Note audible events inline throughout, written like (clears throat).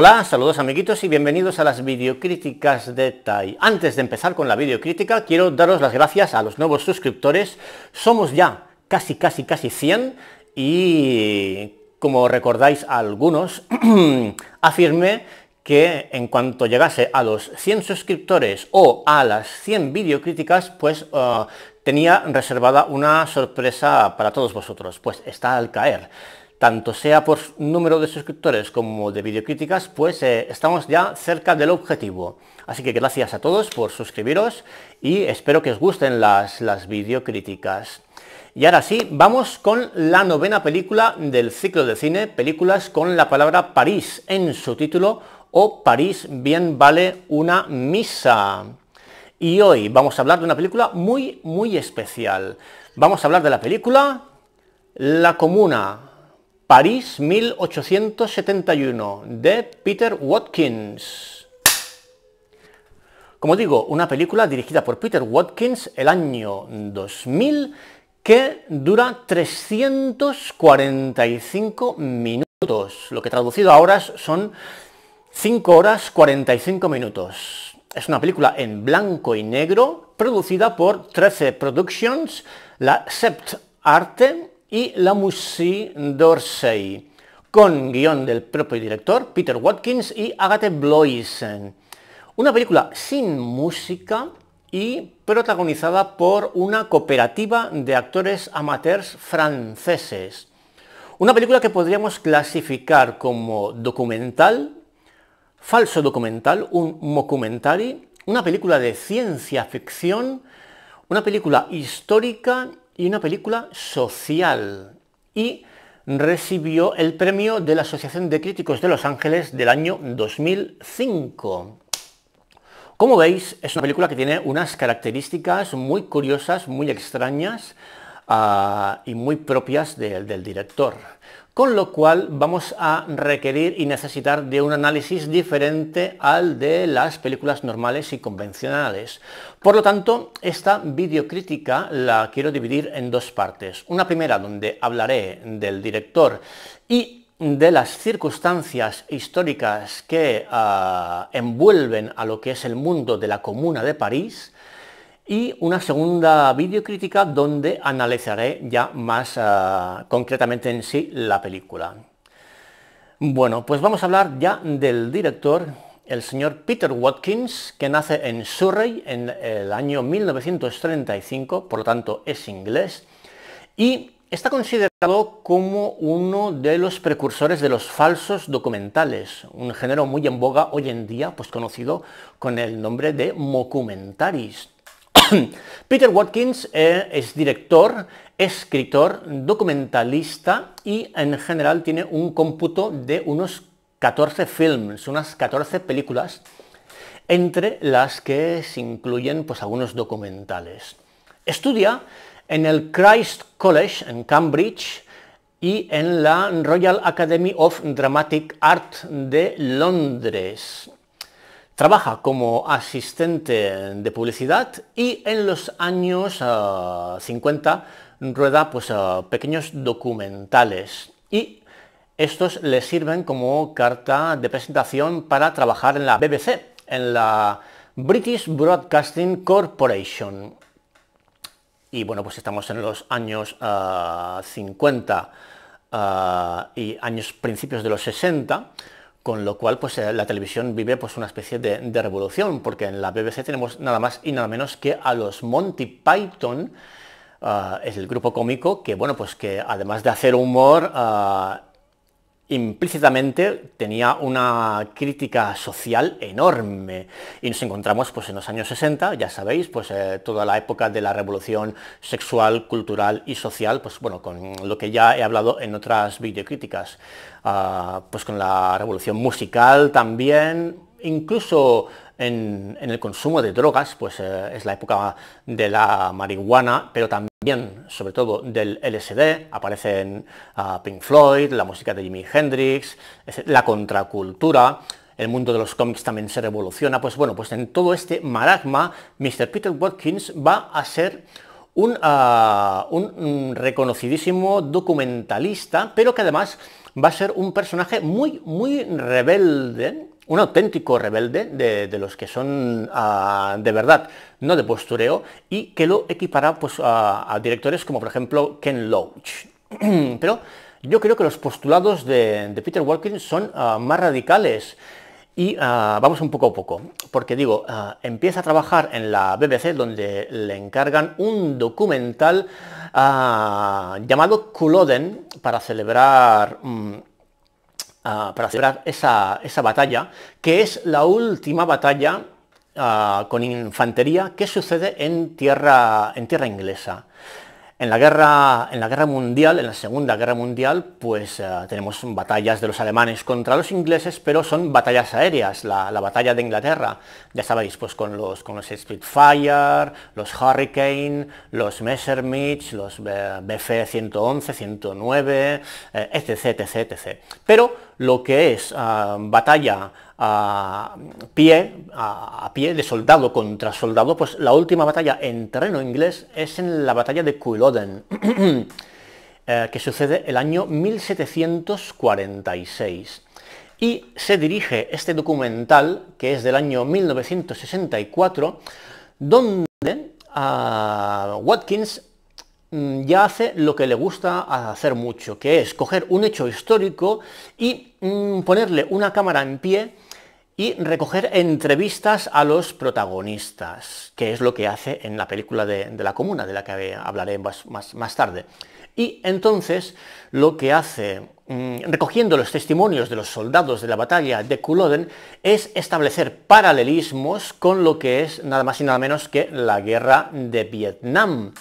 Hola, saludos amiguitos y bienvenidos a las videocríticas de Tai. Antes de empezar con la videocrítica, quiero daros las gracias a los nuevos suscriptores. Somos ya casi, casi, casi 100 y, como recordáis algunos, (clears throat) afirmé que en cuanto llegase a los 100 suscriptores o a las 100 videocríticas, pues eh, tenía reservada una sorpresa para todos vosotros. Pues está al caer tanto sea por número de suscriptores como de videocríticas, pues eh, estamos ya cerca del objetivo. Así que gracias a todos por suscribiros y espero que os gusten las, las videocríticas. Y ahora sí, vamos con la novena película del ciclo de cine, películas con la palabra París en su título o París bien vale una misa. Y hoy vamos a hablar de una película muy, muy especial. Vamos a hablar de la película La Comuna, París 1871 de Peter Watkins. Como digo, una película dirigida por Peter Watkins el año 2000 que dura 345 minutos, lo que traducido a horas son 5 horas 45 minutos. Es una película en blanco y negro producida por 13 Productions, la Sept Arte y La Musique d'Orsay, con guión del propio director Peter Watkins y Agathe Bloisen. Una película sin música y protagonizada por una cooperativa de actores amateurs franceses. Una película que podríamos clasificar como documental, falso documental, un mockumentary, una película de ciencia ficción, una película histórica y una película social. Y recibió el premio de la Asociación de Críticos de Los Ángeles del año 2005. Como veis, es una película que tiene unas características muy curiosas, muy extrañas ah, y muy propias del director con lo cual vamos a requerir y necesitar de un análisis diferente al de las películas normales y convencionales. Por lo tanto, esta videocrítica la quiero dividir en dos partes. Una primera donde hablaré del director y de las circunstancias históricas que ah, envuelven a lo que es el mundo de la Comuna de París, y una segunda videocrítica donde analizaré ya más eh, concretamente en sí la película. Bueno, pues vamos a hablar ya del director, el señor Peter Watkins, que nace en Surrey en el año 1935, por lo tanto es inglés, y está considerado como uno de los precursores de los falsos documentales, un género muy en boga hoy en día, pues conocido con el nombre de mocumentaris. (coughs) Peter Watkins eh, es director, escritor, documentalista y en general tiene un cómputo de unos 14 films, unas 14 películas, entre las que se incluyen pues, algunos documentales. Estudia en el Christ College en Cambridge y en la Royal Academy of Dramatic Art de Londres. Trabaja como asistente de publicidad y en los años 50 ah, rueda pues, ah, pequeños documentales y estos le sirven como carta de presentación para trabajar en la BBC, en la British Broadcasting Corporation. Y bueno, pues estamos en los años 50 ah, y años principios de los 60 con lo cual pues, eh, la televisión vive pues, una especie de, revolución, porque en la BBC tenemos nada más y nada menos que a los Monty Python, ah, es el grupo cómico que, bueno, pues que además de hacer humor, ah, implícitamente tenía una crítica social enorme. Y nos encontramos pues, en los años 60, ya sabéis, pues, eh, toda la época de la revolución sexual, cultural y social, pues, bueno, con lo que ya he hablado en otras videocríticas, ah, pues con la revolución musical también, incluso en, el consumo de drogas, pues eh, es la época de la marihuana, pero también, sobre todo, del LSD, aparecen ah, Pink Floyd, la música de Jimi Hendrix, la contracultura, el mundo de los cómics también se revoluciona, pues bueno, pues en todo este maragma, Mr. Peter Watkins va a ser un, ah, un, mm, reconocidísimo documentalista, pero que además va a ser un personaje muy, muy rebelde un auténtico rebelde de, los que son ah, de verdad, no de postureo, y que lo equipará pues, a, directores como por ejemplo Ken Loach. (clears throat) Pero yo creo que los postulados de, Peter Watkins son ah, más radicales. Y ah, vamos un poco a poco, porque digo, empieza a trabajar en la BBC donde le encargan un documental llamado Culloden para celebrar mm, para celebrar esa, batalla, que es la última batalla ah, con infantería que sucede en tierra, en tierra inglesa. En la, guerra, en la guerra mundial, en la Segunda Guerra Mundial, pues eh, tenemos batallas de los alemanes contra los ingleses, pero son batallas aéreas. La, batalla de Inglaterra, ya estaba pues con los, con los Spitfire, los Hurricane, los Messerschmitt, los BF-111, 109, eh, etc, Pero lo que es ah, batalla a pie, a, pie de soldado contra soldado, pues la última batalla en terreno inglés es en la batalla de Culloden, (clears throat) eh, que sucede el año 1746. Y se dirige este documental, que es del año 1964, donde ah, Watkins mm, ya hace lo que le gusta hacer mucho, que es coger un hecho histórico y mm, ponerle una cámara en pie y recoger entrevistas a los protagonistas, que es lo que hace en la película de, la comuna, de la que hablaré más, más, tarde. Y entonces lo que hace, mm, recogiendo los testimonios de los soldados de la batalla de Culloden, es establecer paralelismos con lo que es nada más y nada menos que la guerra de Vietnam.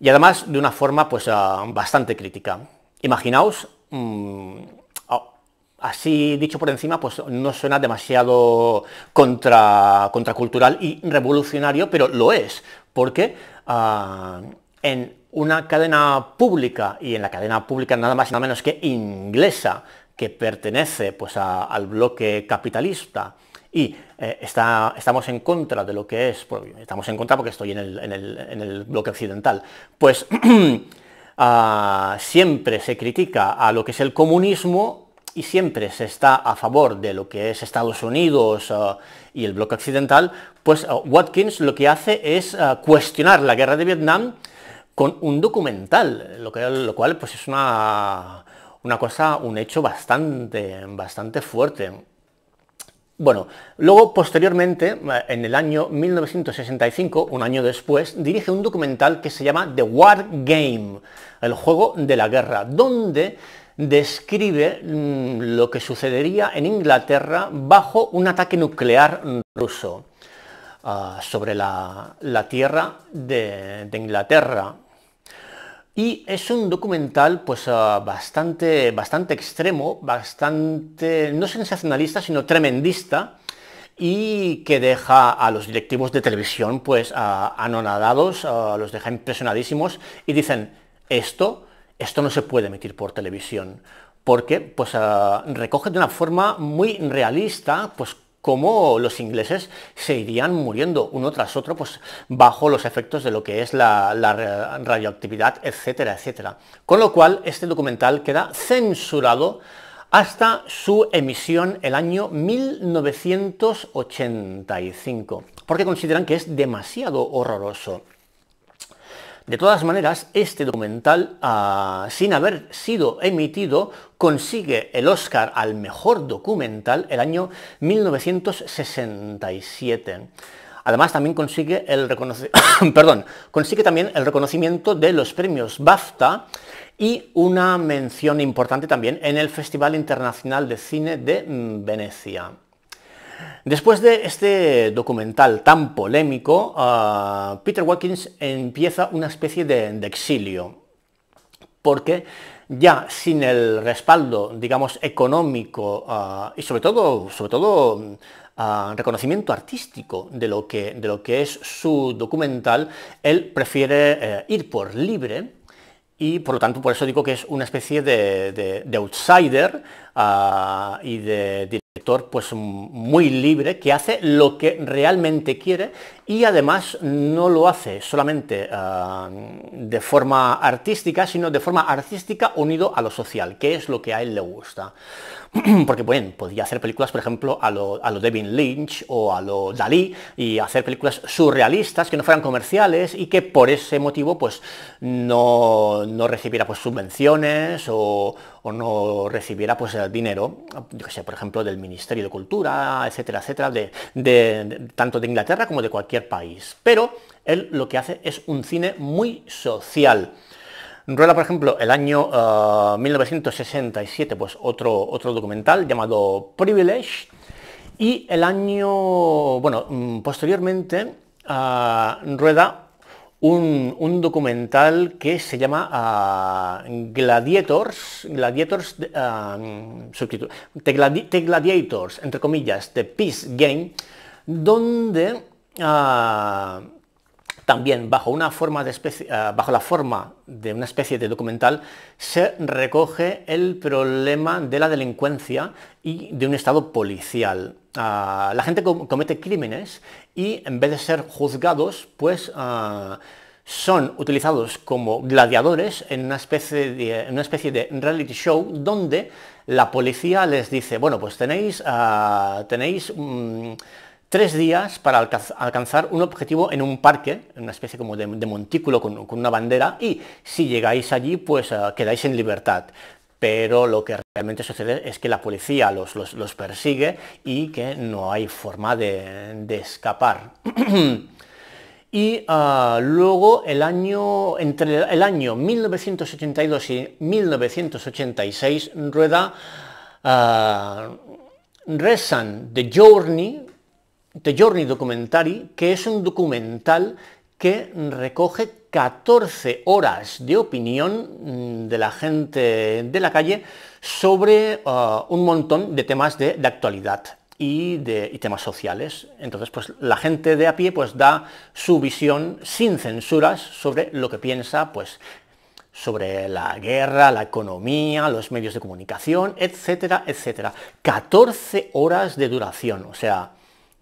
Y además de una forma pues, ah, bastante crítica. Imaginaos mm, así dicho por encima, pues no suena demasiado contra, contracultural y revolucionario, pero lo es, porque ah, en una cadena pública, y en la cadena pública nada más y nada menos que inglesa, que pertenece pues, al bloque capitalista, y eh, está, estamos en contra de lo que es, pues, estamos en contra porque estoy en el, bloque occidental, pues (clears throat) ah, siempre se critica a lo que es el comunismo y siempre se está a favor de lo que es Estados Unidos eh, y el bloque occidental, pues eh, Watkins lo que hace es eh, cuestionar la guerra de Vietnam con un documental, lo, lo cual pues es una, una, cosa, un hecho bastante, bastante fuerte. Bueno, luego posteriormente, en el año 1965, un año después, dirige un documental que se llama The War Game, el juego de la guerra, donde describe mm, lo que sucedería en Inglaterra bajo un ataque nuclear ruso ah, sobre la, tierra de, Inglaterra. Y es un documental pues, ah, bastante, bastante extremo, bastante no sensacionalista, sino tremendista, y que deja a los directivos de televisión pues ah, anonadados, los deja impresionadísimos y dicen, esto esto no se puede emitir por televisión, porque pues, ah, recoge de una forma muy realista pues, cómo los ingleses se irían muriendo uno tras otro pues, bajo los efectos de lo que es la, la radioactividad, etcétera, etcétera. Con lo cual, este documental queda censurado hasta su emisión el año 1985, porque consideran que es demasiado horroroso. De todas maneras, este documental, ah, sin haber sido emitido, consigue el Oscar al mejor documental el año 1967. Además, también consigue el, (coughs) Perdón, consigue también el reconocimiento de los premios BAFTA y una mención importante también en el Festival Internacional de Cine de mm, Venecia. Después de este documental tan polémico, ah, Peter Watkins empieza una especie de, exilio, porque ya sin el respaldo, digamos, económico ah, y sobre todo, sobre todo ah, reconocimiento artístico de lo, que, de lo, que, es su documental, él prefiere eh, ir por libre y por lo tanto por eso digo que es una especie de, outsider y de pues mm, muy libre que hace lo que realmente quiere y además no lo hace solamente ah, de forma artística, sino de forma artística unido a lo social, que es lo que a él le gusta. (clears throat) Porque, bueno, podía hacer películas, por ejemplo, a lo, a Devin Lynch o a lo Dalí y hacer películas surrealistas que no fueran comerciales y que por ese motivo pues no, no recibiera pues subvenciones o, o no recibiera pues dinero, que por ejemplo, del Ministerio de Cultura, etcétera, etcétera, de, tanto de Inglaterra como de cualquier país. Pero él lo que hace es un cine muy social. Rueda, por ejemplo, el año 1967, eh, pues otro, otro documental llamado Privilege, y el año, bueno, mm, posteriormente, eh, rueda un, documental que se llama ah, Gladiators, Gladiators ah, Gladiators, entre comillas, The Peace Game, donde ah, también bajo, una forma de ah, bajo la forma de una especie de documental se recoge el problema de la delincuencia y de un Estado policial. Ah, la gente comete crímenes y en vez de ser juzgados, pues ah, son utilizados como gladiadores en una, especie de, una especie de reality show donde la policía les dice, bueno, pues tenéis, tenéis mm, tres días para alcanzar un objetivo en un parque, una especie como de, montículo con, una bandera, y si llegáis allí, pues eh, quedáis en libertad. Pero lo que realmente sucede es que la policía los, persigue y que no hay forma de, escapar. (clears throat) y ah, luego el año, entre el año 1982 y 1986, rueda... Ah, Resan The Journey, The Journey Documentary, que es un documental que recoge 14 horas de opinión mm, de la gente de la calle sobre uh, un montón de temas de, actualidad y, de, temas sociales. Entonces, pues la gente de a pie pues, da su visión sin censuras sobre lo que piensa, pues sobre la guerra, la economía, los medios de comunicación, etcétera, etcétera. 14 horas de duración, o sea,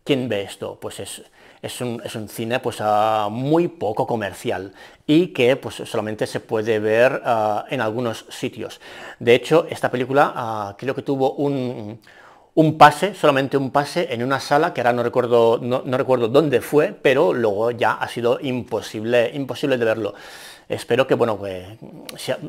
¿Quién ve esto? Pues es, un, cine pues, ah, muy poco comercial y que pues, solamente se puede ver ah, en algunos sitios. De hecho, esta película ah, creo que tuvo un, pase, solamente un pase, en una sala que ahora no recuerdo, recuerdo dónde fue, pero luego ya ha sido imposible, imposible de verlo espero que, bueno,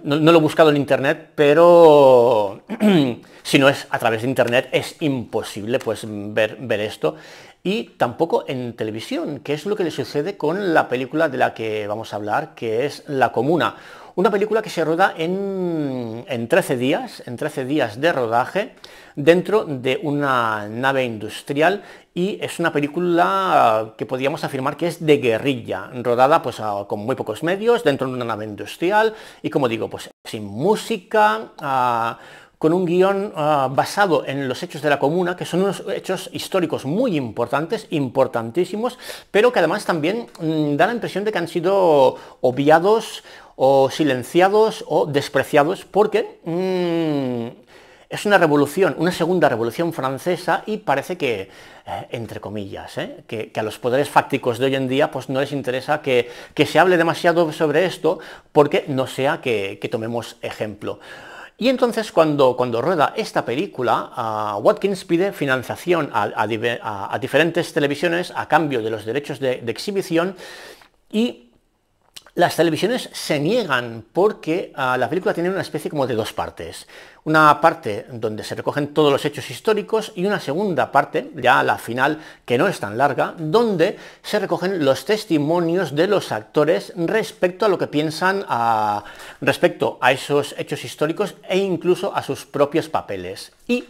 no, lo he buscado en internet, pero (clears throat) si no es a través de internet es imposible pues, ver, ver esto. Y tampoco en televisión, que es lo que le sucede con la película de la que vamos a hablar, que es La Comuna una película que se roda en, 13 días, en 13 días de rodaje, dentro de una nave industrial y es una película que podríamos afirmar que es de guerrilla, rodada pues con muy pocos medios, dentro de una nave industrial y como digo, pues sin música, ah, con un guión ah, basado en los hechos de la comuna, que son unos hechos históricos muy importantes, importantísimos, pero que además también mm, da la impresión de que han sido obviados o silenciados o despreciados porque mm, es una revolución, una segunda revolución francesa y parece que, eh, entre comillas, eh, que, a los poderes fácticos de hoy en día pues no les interesa que, se hable demasiado sobre esto porque no sea que, tomemos ejemplo. Y entonces cuando, cuando rueda esta película, ah, Watkins pide financiación a, diferentes televisiones a cambio de los derechos de exhibición y las televisiones se niegan porque ah, la película tiene una especie como de dos partes. Una parte donde se recogen todos los hechos históricos y una segunda parte, ya la final, que no es tan larga, donde se recogen los testimonios de los actores respecto a lo que piensan ah, respecto a esos hechos históricos e incluso a sus propios papeles. Y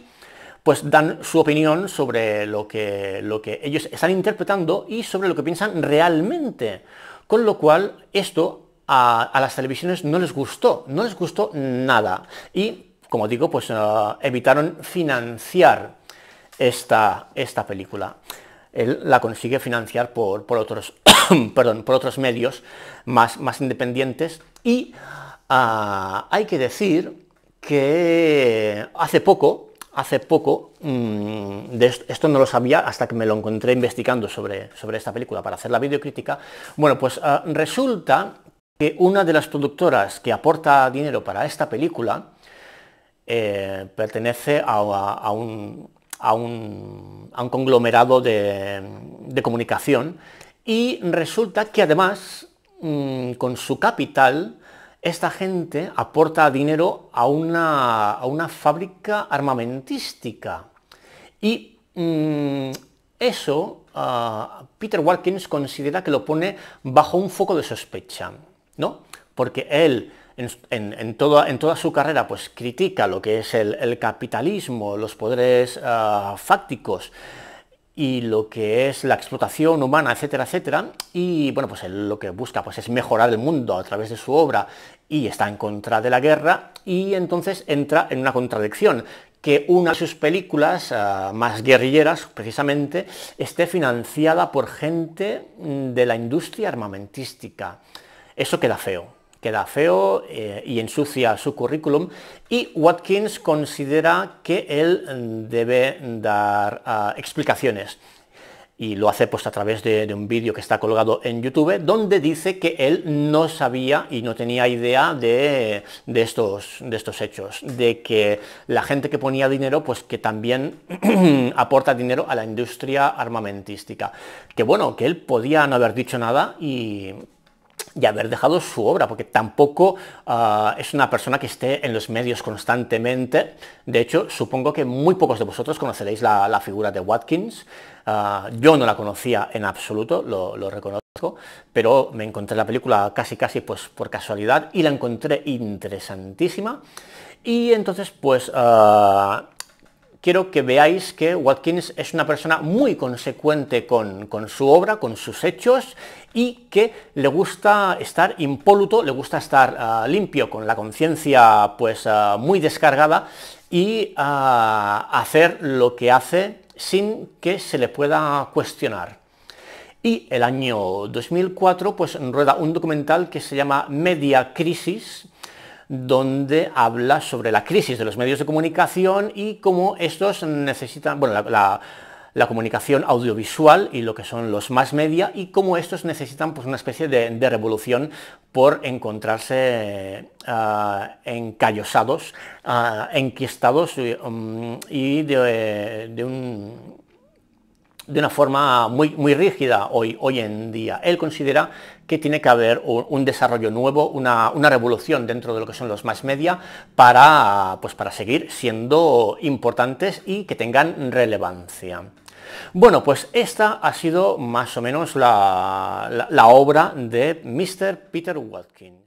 pues dan su opinión sobre lo que, lo que ellos están interpretando y sobre lo que piensan realmente. Con lo cual, esto a, las televisiones no les gustó, no les gustó nada. Y, como digo, pues eh, evitaron financiar esta, esta película. Él la consigue financiar por, por otros, (coughs) perdón, por otros medios más, más independientes y ah, hay que decir que hace poco hace poco, mm, esto, no lo sabía hasta que me lo encontré investigando sobre, sobre esta película para hacer la videocrítica, bueno, pues ah, resulta que una de las productoras que aporta dinero para esta película eh, pertenece a, un, a, un, conglomerado de, comunicación y resulta que además mm, con su capital esta gente aporta dinero a una, fábrica armamentística. Y mm, eso ah, Peter Watkins considera que lo pone bajo un foco de sospecha, ¿no? Porque él en, toda, en toda, su carrera pues, critica lo que es el, capitalismo, los poderes ah, fácticos, y lo que es la explotación humana, etcétera, etcétera. Y bueno, pues él lo que busca pues, es mejorar el mundo a través de su obra y está en contra de la guerra y entonces entra en una contradicción que una de sus películas ah, más guerrilleras, precisamente, esté financiada por gente de la industria armamentística. Eso queda feo queda feo eh, y ensucia su currículum y Watkins considera que él mm, debe dar ah, explicaciones y lo hace pues a través de, un vídeo que está colgado en YouTube, donde dice que él no sabía y no tenía idea de, de, estos, de estos hechos, de que la gente que ponía dinero, pues que también (clears throat) aporta dinero a la industria armamentística. Que bueno, que él podía no haber dicho nada y y haber dejado su obra, porque tampoco ah, es una persona que esté en los medios constantemente. De hecho, supongo que muy pocos de vosotros conoceréis la, figura de Watkins. Ah, yo no la conocía en absoluto, lo, reconozco, pero me encontré la película casi casi pues, por casualidad y la encontré interesantísima. Y entonces, pues... Ah, quiero que veáis que Watkins es una persona muy consecuente con, su obra, con sus hechos y que le gusta estar impoluto, le gusta estar ah, limpio, con la conciencia pues ah, muy descargada y ah, hacer lo que hace sin que se le pueda cuestionar. Y el año 2004 pues rueda un documental que se llama Media Crisis, donde habla sobre la crisis de los medios de comunicación y cómo estos necesitan, bueno, la, comunicación audiovisual y lo que son los más media y cómo estos necesitan pues, una especie de, revolución por encontrarse ah, encallosados, ah, enquistados eh, um, y, de un de una forma muy, muy rígida hoy, hoy, en día. Él considera que tiene que haber un, desarrollo nuevo, una, revolución dentro de lo que son los más media para, pues para seguir siendo importantes y que tengan relevancia. Bueno, pues esta ha sido más o menos la, obra de Mr. Peter Watkins.